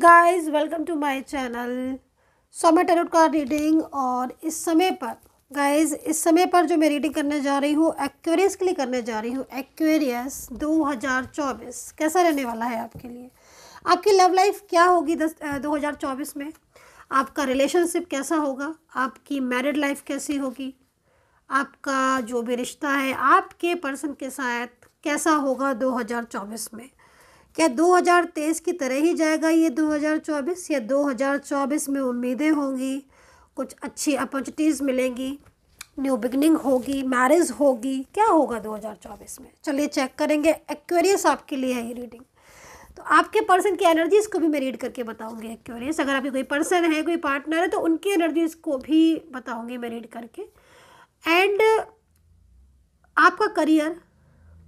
guys welcome to my channel समय tarot का reading और इस समय पर गाइस इस समय पर जो मैं रीडिंग करने जा रही हूँ एक्वेरियस के लिए करने जा रही हूँ एक्वेरियस 2024 कैसा रहने वाला है आपके लिए आपकी लव लाइफ क्या होगी दस दो हज़ार चौबीस में आपका रिलेशनशिप कैसा होगा आपकी मैरिड लाइफ कैसी होगी आपका जो भी रिश्ता है आपके पर्सन के साथ कैसा होगा 2024 में क्या 2023 की तरह ही जाएगा ये 2024 या 2024 में उम्मीदें होंगी कुछ अच्छी अपॉर्चुनिटीज़ मिलेंगी न्यू बिगनिंग होगी मैरिज होगी क्या होगा 2024 में चलिए चेक करेंगे एक्वेरियस आपके लिए है ये रीडिंग तो आपके पर्सन की एनर्जीज़ को भी मैं रीड करके बताऊंगी एक्वेरियस अगर आपके कोई पर्सन है कोई पार्टनर है तो उनकी एनर्जीज़ को भी बताऊंगी मैं रीड करके एंड आपका करियर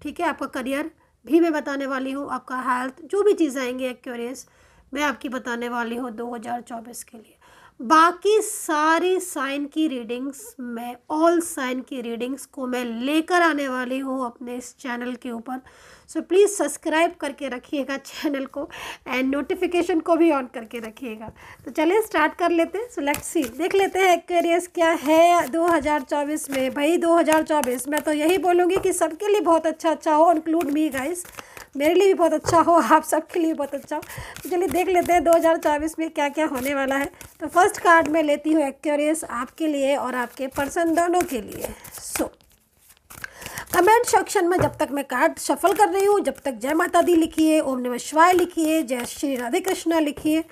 ठीक है आपका करियर भी मैं बताने वाली हूँ आपका हेल्थ जो भी चीज़ें आएंगी एक्यूरेस मैं आपकी बताने वाली हूँ 2024 के लिए बाकी सारी साइन की रीडिंग्स मैं ऑल साइन की रीडिंग्स को मैं लेकर आने वाली हूँ अपने इस चैनल के ऊपर सो प्लीज़ सब्सक्राइब करके रखिएगा चैनल को एंड नोटिफिकेशन को भी ऑन करके रखिएगा तो चलिए स्टार्ट कर लेते हैं सिलेक्ट सी देख लेते हैं एक्वेरियस क्या है 2024 में भाई 2024 मैं तो यही बोलूँगी कि सबके लिए बहुत अच्छा अच्छा हो इंक्लूड मी गाइस मेरे लिए भी बहुत अच्छा हो आप सबके लिए बहुत अच्छा हो तो चलिए देख लेते हैं 2024 में क्या क्या होने वाला है तो फर्स्ट कार्ड मैं लेती हूँ एक्यूरियस आपके लिए और आपके पर्सन दोनों के लिए सो कमेंट सेक्शन में जब तक मैं कार्ड सफल कर रही हूँ जब तक जय माता दी लिखिए ओम नम शिवाय लिखिए जय श्री राधे कृष्णा लिखिए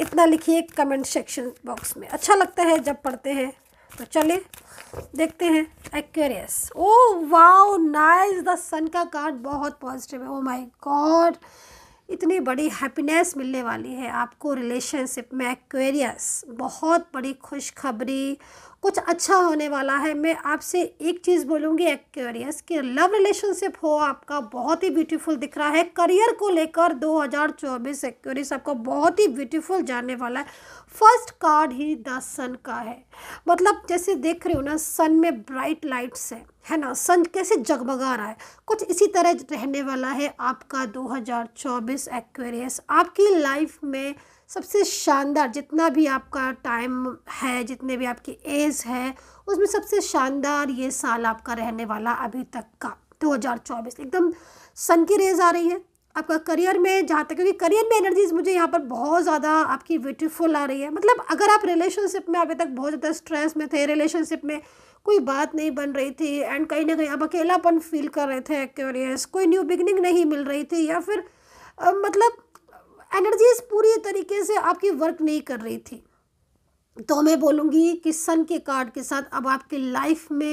इतना लिखिए कमेंट सेक्शन बॉक्स में अच्छा लगता है जब पढ़ते हैं तो चलिए देखते हैं Aquarius oh wow nice the sun का कार्ड बहुत पॉजिटिव है ओ माय गॉड इतनी बड़ी हैप्पीनेस मिलने वाली है आपको रिलेशनशिप में एक्वेरियस बहुत बड़ी खुशखबरी कुछ अच्छा होने वाला है मैं आपसे एक चीज़ बोलूँगी एक्वेरियस कि लव रिलेशनशिप हो आपका बहुत ही ब्यूटीफुल दिख रहा है करियर को लेकर 2024 हज़ार आपका बहुत ही ब्यूटीफुल जाने वाला है फर्स्ट कार्ड ही द सन का है मतलब जैसे देख रहे हो ना सन में ब्राइट लाइट्स है है ना सन कैसे जगमगा रहा है कुछ इसी तरह रहने वाला है आपका 2024 एक्वेरियस आपकी लाइफ में सबसे शानदार जितना भी आपका टाइम है जितने भी आपकी एज है उसमें सबसे शानदार ये साल आपका रहने वाला अभी तक का 2024 एकदम सन की रेज आ रही है आपका करियर में जहाँ तक क्योंकि करियर में एनर्जीज मुझे यहाँ पर बहुत ज़्यादा आपकी ब्यूटीफुल आ रही है मतलब अगर आप रिलेशनशिप में अभी तक बहुत ज़्यादा स्ट्रेस में थे रिलेशनशिप में कोई बात नहीं बन रही थी एंड कहीं ना कहीं अब अकेलापन फील कर रहे थे एक्वेरियस कोई न्यू बिगनिंग नहीं मिल रही थी या फिर आ, मतलब एनर्जीज पूरी तरीके से आपकी वर्क नहीं कर रही थी तो मैं बोलूँगी कि सन के कार्ड के साथ अब आपकी लाइफ में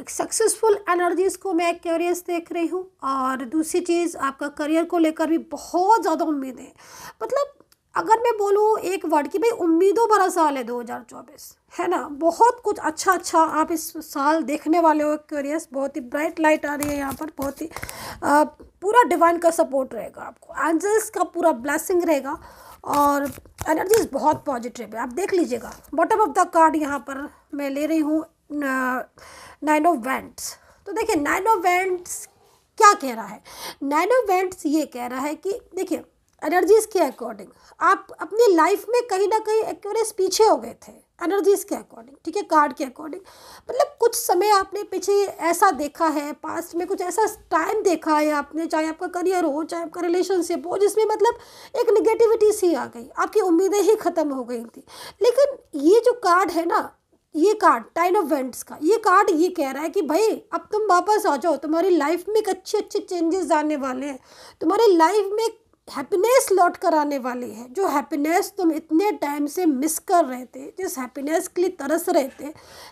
एक सक्सेसफुल एनर्जीज़ को मैं एक्यूरियस देख रही हूँ और दूसरी चीज़ आपका करियर को लेकर भी बहुत ज़्यादा उम्मीद है मतलब अगर मैं बोलूँ एक वर्ड की भाई उम्मीदों भरा साल है 2024 है ना बहुत कुछ अच्छा अच्छा आप इस साल देखने वाले हो क्यूरियस बहुत ही ब्राइट लाइट आ रही है यहाँ पर बहुत ही पूरा डिवाइन का सपोर्ट रहेगा आपको एंजल्स का पूरा ब्लेसिंग रहेगा और एनर्जीज बहुत पॉजिटिव है आप देख लीजिएगा बॉटम ऑफ द कार्ड यहाँ पर मैं ले रही हूँ नाइन ऑफ वेंट्स तो देखिए नाइन ऑफ वेंट्स क्या कह रहा है नाइन ऑफ वेंट्स ये कह रहा है कि देखिए एनर्जीज़ के अकॉर्डिंग आप अपनी लाइफ में कहीं ना कहीं एक्यूरेस पीछे हो गए थे एनर्जीज़ के अकॉर्डिंग ठीक है कार्ड के अकॉर्डिंग मतलब कुछ समय आपने पीछे ऐसा देखा है पास्ट में कुछ ऐसा टाइम देखा है आपने चाहे आपका करियर हो चाहे आपका रिलेशनशिप हो जिसमें मतलब एक निगेटिविटी सी आ गई आपकी उम्मीदें ही ख़त्म हो गई थी लेकिन ये जो कार्ड है ना ये कार्ड टाइन ऑफ वेंट्स का ये कार्ड ये कह रहा है कि भाई अब तुम वापस आ जाओ तुम्हारी लाइफ में एक अच्छे अच्छे चेंजेस आने वाले हैं तुम्हारी लाइफ में एक हैप्पीनेस लौट कर आने वाली है जो हैप्पीनेस तुम इतने टाइम से मिस कर रहे थे जिस हैप्पीनेस के लिए तरस रहे थे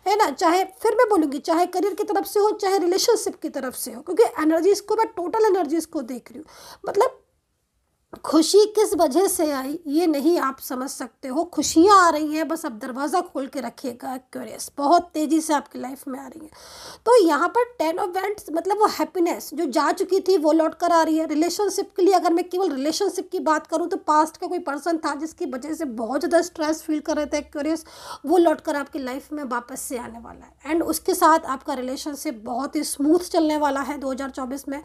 है ना चाहे फिर मैं बोलूँगी चाहे करियर की तरफ से हो चाहे रिलेशनशिप की तरफ से हो क्योंकि एनर्जीज़ को मैं टोटल एनर्जीज़ को देख रही हूँ मतलब खुशी किस वजह से आई ये नहीं आप समझ सकते हो खुशियाँ आ रही हैं बस आप दरवाज़ा खोल के रखिएगा क्यूरियस बहुत तेज़ी से आपकी लाइफ में आ रही है तो यहाँ पर टेन ऑफ मतलब वो हैप्पीनेस जो जा चुकी थी वो लौट कर आ रही है रिलेशनशिप के लिए अगर मैं केवल रिलेशनशिप की बात करूँ तो पास्ट का कोई पर्सन था जिसकी वजह से बहुत ज़्यादा स्ट्रेस फील कर रहे थे क्यूरियस वो लौट कर आपकी लाइफ में वापस से आने वाला है एंड उसके साथ आपका रिलेशनशिप बहुत ही स्मूथ चलने वाला है दो में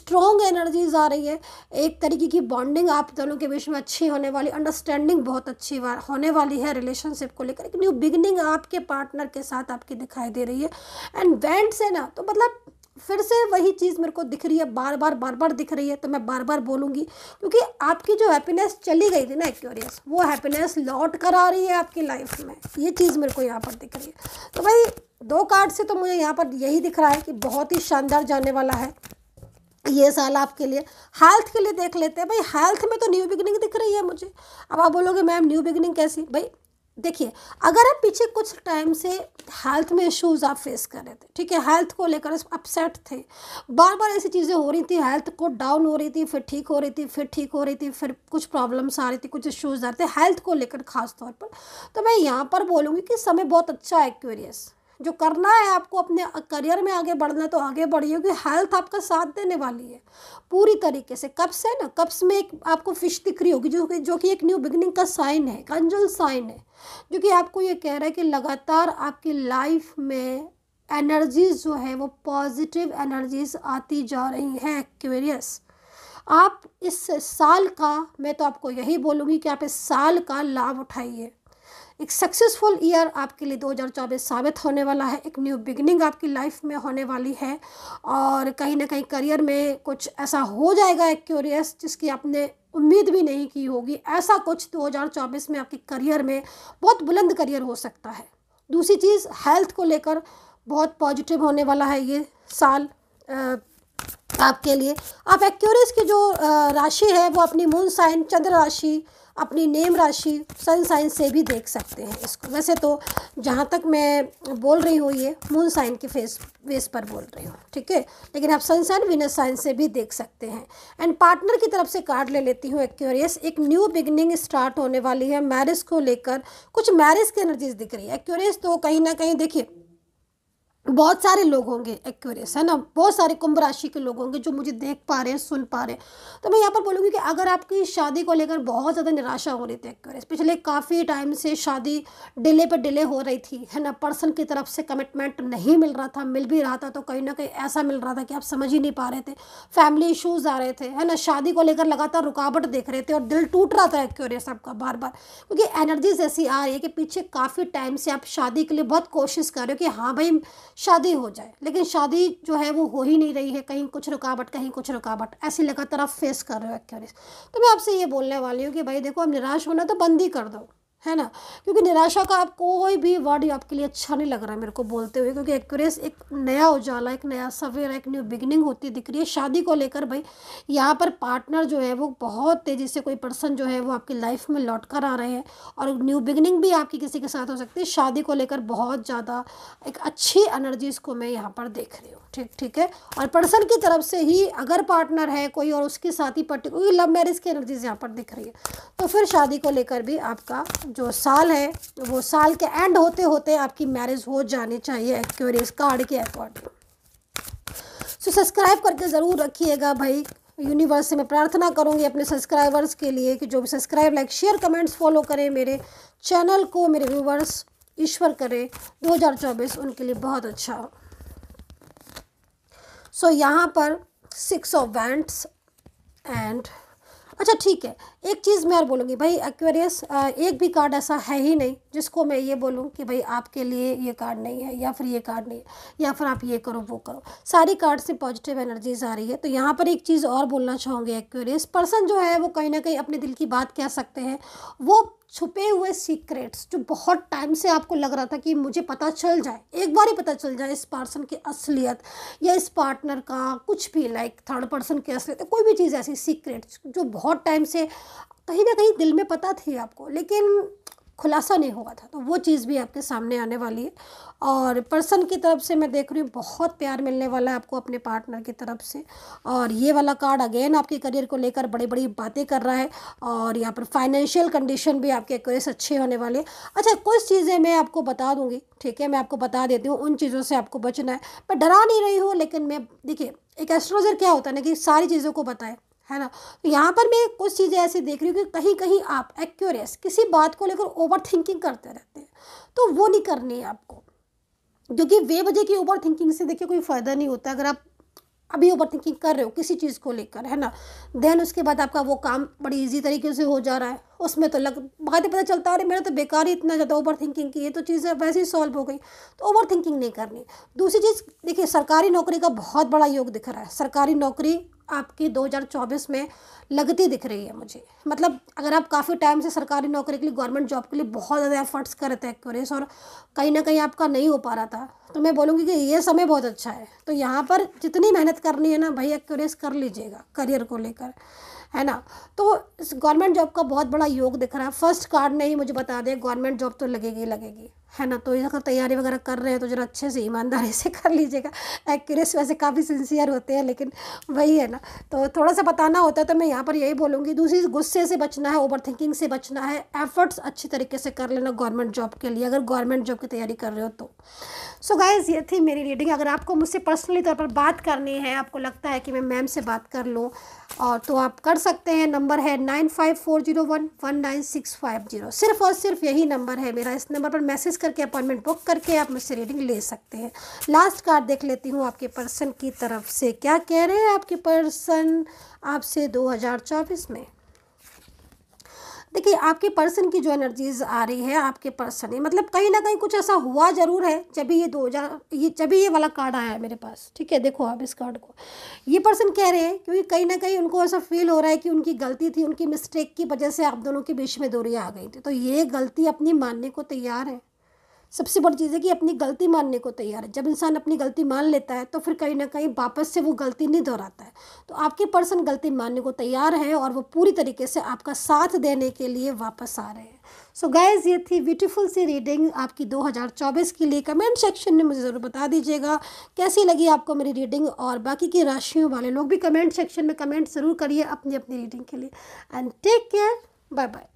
स्ट्रॉन्ग एनर्जीज आ रही है एक तरीके की बॉन्ड बॉन्डिंग आप दोनों के बीच में अच्छी होने वाली अंडरस्टैंडिंग बहुत अच्छी होने वाली है रिलेशनशिप को लेकर एक न्यू बिगनिंग आपके पार्टनर के साथ आपकी दिखाई दे रही है एंड वैंड से ना तो मतलब फिर से वही चीज़ मेरे को दिख रही है बार बार बार बार दिख रही है तो मैं बार बार बोलूँगी क्योंकि आपकी जो हैप्पीनेस चली गई थी ना एक्यूरियस वो हैप्पीनेस लौट कर आ रही है आपकी लाइफ में ये चीज़ मेरे को यहाँ पर दिख रही है तो भाई दो कार्ड से तो मुझे यहाँ पर यही दिख रहा है कि बहुत ही शानदार जाने वाला है ये साल आपके लिए हेल्थ के लिए देख लेते हैं भाई हेल्थ में तो न्यू बिगनिंग दिख रही है मुझे अब आप बोलोगे मैम न्यू बिगनिंग कैसी भाई देखिए अगर आप पीछे कुछ टाइम से हेल्थ में इश्यूज आप फेस कर रहे थे ठीक है हेल्थ को लेकर अपसेट थे बार बार ऐसी चीज़ें हो रही थी हेल्थ को डाउन हो रही थी फिर ठीक हो रही थी फिर ठीक हो रही थी फिर कुछ प्रॉब्लम्स आ रही थी कुछ इश्यूज आ रहे थे हेल्थ को लेकर खास तौर पर तो मैं यहाँ पर बोलूँगी कि समय बहुत अच्छा है एक्वेरियस जो करना है आपको अपने करियर में आगे बढ़ना तो आगे बढ़िए क्योंकि हेल्थ आपका साथ देने वाली है पूरी तरीके से कप्स है ना कप्स में एक आपको फिश दिख रही होगी जो जो कि एक न्यू बिगनिंग का साइन है कंजल साइन है जो कि आपको ये कह रहा है कि लगातार आपकी लाइफ में एनर्जीज जो है वो पॉजिटिव एनर्जीज आती जा रही हैं एक्वेरियस आप इस साल का मैं तो आपको यही बोलूँगी कि आप इस साल का लाभ उठाइए एक सक्सेसफुल ईयर आपके लिए 2024 साबित होने वाला है एक न्यू बिगनिंग आपकी लाइफ में होने वाली है और कहीं ना कहीं करियर में कुछ ऐसा हो जाएगा एक क्यूरियस जिसकी आपने उम्मीद भी नहीं की होगी ऐसा कुछ 2024 में आपके करियर में बहुत बुलंद करियर हो सकता है दूसरी चीज़ हेल्थ को लेकर बहुत पॉजिटिव होने वाला है ये साल आ, आपके लिए आप एक्यूरियस की जो राशि है वो अपनी मून साइन चंद्र राशि अपनी नेम राशि सन साइन से भी देख सकते हैं इसको वैसे तो जहाँ तक मैं बोल रही हूँ ये मून साइन के फेस वेस पर बोल रही हूँ ठीक है लेकिन आप सन साइन विनस साइन से भी देख सकते हैं एंड पार्टनर की तरफ से कार्ड ले लेती हूँ एक्यूरियस एक न्यू बिगनिंग स्टार्ट होने वाली है मैरिज को लेकर कुछ मैरिज की एनर्जीज दिख रही है एक्यूरियस तो कहीं ना कहीं देखिए बहुत सारे लोग होंगे एक्वेरियस है ना बहुत सारे कुंभ राशि के लोग होंगे जो मुझे देख पा रहे हैं सुन पा रहे हैं तो मैं यहाँ पर बोलूँगी कि अगर आपकी शादी को लेकर बहुत ज़्यादा निराशा हो रही थी एक्वेरियस पिछले काफ़ी टाइम से शादी डिले पर डिले हो रही थी है ना पर्सन की तरफ से कमिटमेंट नहीं मिल रहा था मिल भी रहा था तो कहीं ना कहीं ऐसा मिल रहा था कि आप समझ ही नहीं पा रहे थे फैमिली इशूज़ आ रहे थे है ना शादी को लेकर लगातार रुकावट देख रहे थे और दिल टूट रहा था एक्वेरियस आपका बार बार क्योंकि एनर्जीज ऐसी आ रही है कि पीछे काफ़ी टाइम से आप शादी के लिए बहुत कोशिश कर रहे हो कि हाँ भाई शादी हो जाए लेकिन शादी जो है वो हो ही नहीं रही है कहीं कुछ रुकावट कहीं कुछ रुकावट ऐसी लगातार आप फेस कर रहे हो एक्यूरिस तो मैं आपसे ये बोलने वाली हूँ कि भाई देखो अब निराश होना तो बंद ही कर दो है ना क्योंकि निराशा का आप कोई भी वर्ड आपके लिए अच्छा नहीं लग रहा है मेरे को बोलते हुए क्योंकि एक्यूरेस एक नया उजाला एक नया सवेरा एक न्यू बिगनिंग होती दिख रही है शादी को लेकर भाई यहाँ पर पार्टनर जो है वो बहुत तेज़ी से कोई पर्सन जो है वो आपकी लाइफ में लौट कर आ रहे हैं और न्यू बिगनिंग भी आपकी किसी के साथ हो सकती है शादी को लेकर बहुत ज़्यादा एक अच्छी एनर्जीज़ को मैं यहाँ पर देख रही हूँ ठीक ठीक है और पर्सन की तरफ से ही अगर पार्टनर है कोई और उसके साथ ही पर्टिकुलर लव मैरिज की एनर्जीज यहाँ पर दिख रही है तो फिर शादी को लेकर भी आपका जो साल है तो वो साल के एंड होते होते आपकी मैरिज हो जानी चाहिए एक्वेरियस कार्ड के अकॉर्डिंग सो सब्सक्राइब करके ज़रूर रखिएगा भाई यूनिवर्स से मैं प्रार्थना करूंगी अपने सब्सक्राइबर्स के लिए कि जो भी subscribe like share comments follow करें मेरे चैनल को मेरे व्यूवर्स ईश्वर करें 2024 उनके लिए बहुत अच्छा हो सो so, यहाँ पर सिक्स ऑफ वैंट्स एंड अच्छा ठीक है एक चीज़ मैं और बोलूँगी भाई एक्वेरियस एक भी कार्ड ऐसा है ही नहीं जिसको मैं ये बोलूँ कि भाई आपके लिए ये कार्ड नहीं है या फिर ये कार्ड नहीं है या फिर आप ये करो वो करो सारी कार्ड से पॉजिटिव एनर्जीज आ रही है तो यहाँ पर एक चीज़ और बोलना चाहूँगी एक्वेरियस पर्सन जो है वो कहीं ना कहीं अपने दिल की बात कह सकते हैं वो छुपे हुए सीक्रेट्स जो बहुत टाइम से आपको लग रहा था कि मुझे पता चल जाए एक बार ही पता चल जाए इस पर्सन की असलियत या इस पार्टनर का कुछ भी लाइक थर्ड पर्सन की असलियत कोई भी चीज़ ऐसी सीक्रेट्स जो बहुत टाइम से कहीं ना कहीं दिल में पता थी आपको लेकिन खुलासा नहीं हुआ था तो वो चीज़ भी आपके सामने आने वाली है और पर्सन की तरफ से मैं देख रही हूँ बहुत प्यार मिलने वाला है आपको अपने पार्टनर की तरफ से और ये वाला कार्ड अगेन आपके करियर को लेकर बड़ी बड़ी बातें कर रहा है और यहाँ पर फाइनेंशियल कंडीशन भी आपके केस अच्छे होने वाले हैं अच्छा कुछ चीज़ें मैं आपको बता दूँगी ठीक है मैं आपको बता देती हूँ उन चीज़ों से आपको बचना है मैं डरा नहीं रही हूँ लेकिन मैं देखिए एक एस्ट्रोलॉजर क्या होता है ना कि सारी चीज़ों को बताएं है ना तो यहाँ पर मैं कुछ चीज़ें ऐसी देख रही हूँ कि कहीं कहीं आप एक्यूरेस किसी बात को लेकर ओवर थिंकिंग करते रहते हैं तो वो नहीं करनी है आपको क्योंकि वे वजह की ओवर थिंकिंग से देखिए कोई फ़ायदा नहीं होता अगर आप अभी ओवर थिंकिंग कर रहे हो किसी चीज़ को लेकर है ना देन उसके बाद आपका वो काम बड़ी इजी तरीके से हो जा रहा है उसमें तो लग बातें पता चलता अरे मेरा तो बेकार ही इतना ज़्यादा ओवर थिंकिंग की ये तो चीज़ें वैसे ही सॉल्व हो गई तो ओवर थिंकिंग नहीं करनी दूसरी चीज़ देखिए सरकारी नौकरी का बहुत बड़ा योग दिख रहा है सरकारी नौकरी आपकी 2024 में लगती दिख रही है मुझे मतलब अगर आप काफ़ी टाइम से सरकारी नौकरी के लिए गवर्नमेंट जॉब के लिए बहुत ज़्यादा एफर्ट्स कर रहे थे क्यूरियस और कहीं ना कहीं आपका नहीं हो पा रहा था तो मैं बोलूँगी कि ये समय बहुत अच्छा है तो यहाँ पर जितनी मेहनत करनी है ना भाई एक्यूरेस कर लीजिएगा करियर को लेकर है ना तो गवर्नमेंट जॉब का बहुत बड़ा योग दिख रहा है फर्स्ट कार्ड ने ही मुझे बता दिया गवर्नमेंट जॉब तो लगेगी लगेगी है ना तो अगर तैयारी वगैरह कर रहे हैं तो जरा अच्छे से ईमानदारी से कर लीजिएगा एक्यूरेस वैसे काफ़ी सिंसियर होते हैं लेकिन वही है ना तो थोड़ा सा बताना होता है तो मैं यहाँ पर यही बोलूँगी दूसरी गुस्से से बचना है ओवर थिंकिंग से बचना है एफर्ट्स अच्छी तरीके से कर लेना गवर्नमेंट जॉब के लिए अगर गवर्नमेंट जॉब की तैयारी कर रहे हो तो सो गाइज ये थी मेरी रीडिंग अगर आपको मुझसे पर्सनली तौर पर बात करनी है आपको लगता है कि मैं मैम से बात कर लूँ और तो आप कर सकते हैं नंबर है nine five four zero one one nine six five zero सिर्फ और सिर्फ यही नंबर है मेरा इस नंबर पर मैसेज करके अपॉइंटमेंट बुक करके आप मुझसे रीडिंग ले सकते हैं लास्ट कार्ड देख लेती हूँ आपके पर्सन की तरफ से क्या कह रहे हैं आपके पर्सन आपसे 2024 में देखिए आपके पर्सन की जो एनर्जीज आ रही है आपके पर्सन ही मतलब कहीं ना कहीं कुछ ऐसा हुआ जरूर है जब ये दो ये जब ये वाला कार्ड आया है मेरे पास ठीक है देखो आप इस कार्ड को ये पर्सन कह रहे हैं क्योंकि कहीं ना कहीं उनको ऐसा फील हो रहा है कि उनकी गलती थी उनकी मिस्टेक की वजह से आप दोनों के बीच में दूरी आ गई थी तो ये गलती अपनी मानने को तैयार है सबसे बड़ी चीज़ है कि अपनी गलती मानने को तैयार है जब इंसान अपनी गलती मान लेता है तो फिर कहीं ना कहीं वापस से वो गलती नहीं दोहराता है तो आपके पर्सन गलती मानने को तैयार है और वो पूरी तरीके से आपका साथ देने के लिए वापस आ रहे हैं सो गाइज ये थी ब्यूटीफुल सी रीडिंग आपकी 2024 के लिए कमेंट सेक्शन में मुझे ज़रूर बता दीजिएगा कैसी लगी आपको मेरी रीडिंग और बाकी की राशियों वाले लोग भी कमेंट सेक्शन में कमेंट ज़रूर करिए अपनी अपनी रीडिंग के लिए and take care bye bye